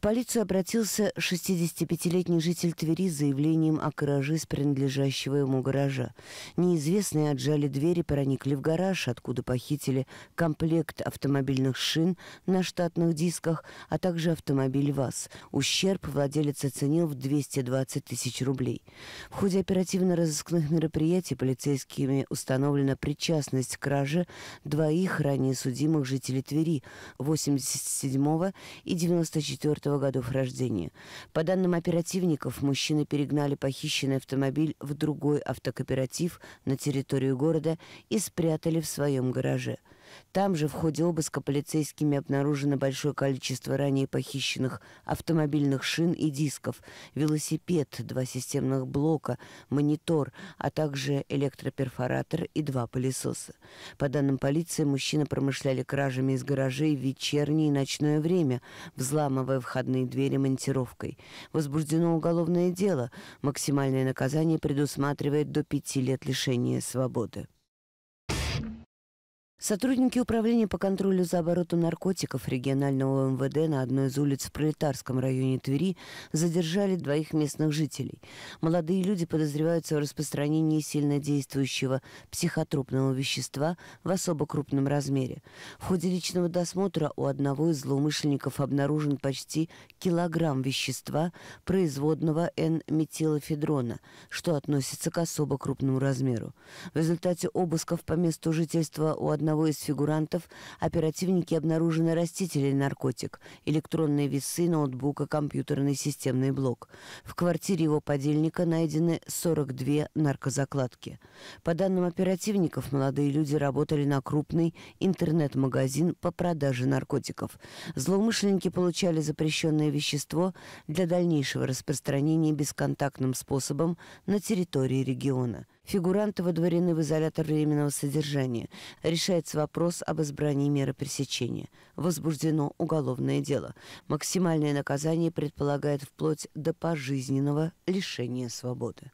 В полицию обратился 65-летний житель Твери с заявлением о гараже с принадлежащего ему гаража. Неизвестные отжали двери, проникли в гараж, откуда похитили комплект автомобильных шин на штатных дисках, а также автомобиль ВАЗ. Ущерб владелец оценил в 220 тысяч рублей. В ходе оперативно-розыскных мероприятий полицейскими установлена причастность к краже двоих ранее судимых жителей Твери 87 и 94 годов рождения. По данным оперативников, мужчины перегнали похищенный автомобиль в другой автокооператив на территорию города и спрятали в своем гараже – там же в ходе обыска полицейскими обнаружено большое количество ранее похищенных автомобильных шин и дисков, велосипед, два системных блока, монитор, а также электроперфоратор и два пылесоса. По данным полиции, мужчины промышляли кражами из гаражей в вечернее и ночное время, взламывая входные двери монтировкой. Возбуждено уголовное дело. Максимальное наказание предусматривает до пяти лет лишения свободы. Сотрудники управления по контролю за оборотом наркотиков регионального МВД на одной из улиц в Пролетарском районе Твери задержали двоих местных жителей. Молодые люди подозреваются в распространении сильнодействующего психотропного вещества в особо крупном размере. В ходе личного досмотра у одного из злоумышленников обнаружен почти килограмм вещества, производного N-метилофедрона, что относится к особо крупному размеру. В результате обысков по месту жительства у одного одного из фигурантов оперативники обнаружены растительный наркотик, электронные весы, ноутбука, компьютерный системный блок. В квартире его подельника найдены 42 наркозакладки. По данным оперативников, молодые люди работали на крупный интернет-магазин по продаже наркотиков. Злоумышленники получали запрещенное вещество для дальнейшего распространения бесконтактным способом на территории региона. Фигуранты водворены в изолятор временного содержания. Решается вопрос об избрании меры пресечения. Возбуждено уголовное дело. Максимальное наказание предполагает вплоть до пожизненного лишения свободы.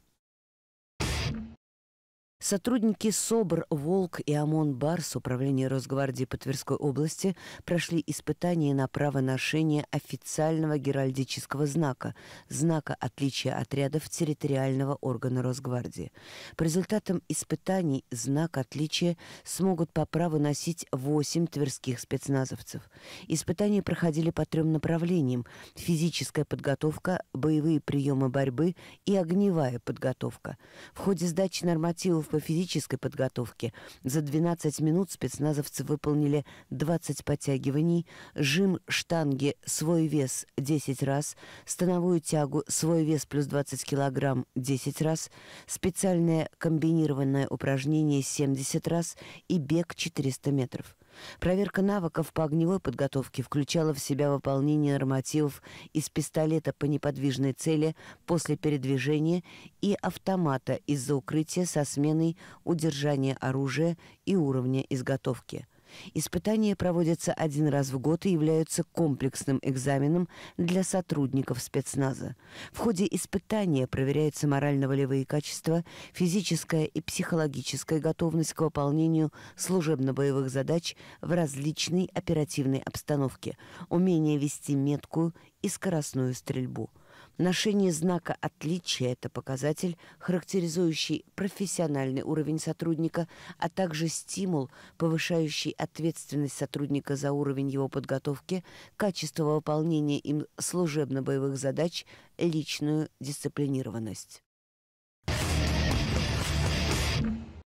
Сотрудники СОБР «Волк» и омон Барс Управления Росгвардии по Тверской области прошли испытания на право ношения официального геральдического знака, знака отличия отрядов территориального органа Росгвардии. По результатам испытаний знак отличия смогут по праву носить 8 тверских спецназовцев. Испытания проходили по трем направлениям – физическая подготовка, боевые приемы борьбы и огневая подготовка. В ходе сдачи нормативов по физической подготовке за 12 минут спецназовцы выполнили 20 подтягиваний, жим штанги «свой вес» 10 раз, становую тягу «свой вес плюс 20 килограмм» 10 раз, специальное комбинированное упражнение 70 раз и бег 400 метров. Проверка навыков по огневой подготовке включала в себя выполнение нормативов из пистолета по неподвижной цели после передвижения и автомата из-за укрытия со сменой удержания оружия и уровня изготовки – Испытания проводятся один раз в год и являются комплексным экзаменом для сотрудников спецназа. В ходе испытания проверяются морально-волевые качества, физическая и психологическая готовность к выполнению служебно-боевых задач в различной оперативной обстановке, умение вести меткую и скоростную стрельбу – Ношение знака отличия – это показатель, характеризующий профессиональный уровень сотрудника, а также стимул, повышающий ответственность сотрудника за уровень его подготовки, качество выполнения им служебно-боевых задач, личную дисциплинированность.